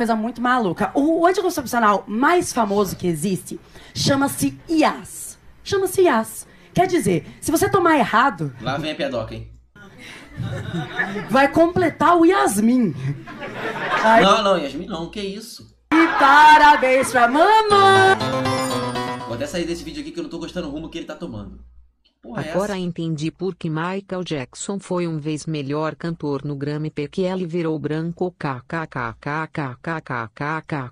coisa muito maluca. O anticoncepcional mais famoso que existe chama-se IAS. Chama-se IAS. Quer dizer, se você tomar errado. Lá vem a piadoca, hein? Vai completar o Yasmin. Aí... Não, não, Yasmin não, que isso? E parabéns pra mamãe! Vou até sair desse vídeo aqui que eu não tô gostando do rumo que ele tá tomando. Porra, é Agora essa? entendi por que Michael Jackson foi um vez melhor cantor no Grammy porque ele virou branco kkkkkkkkkk.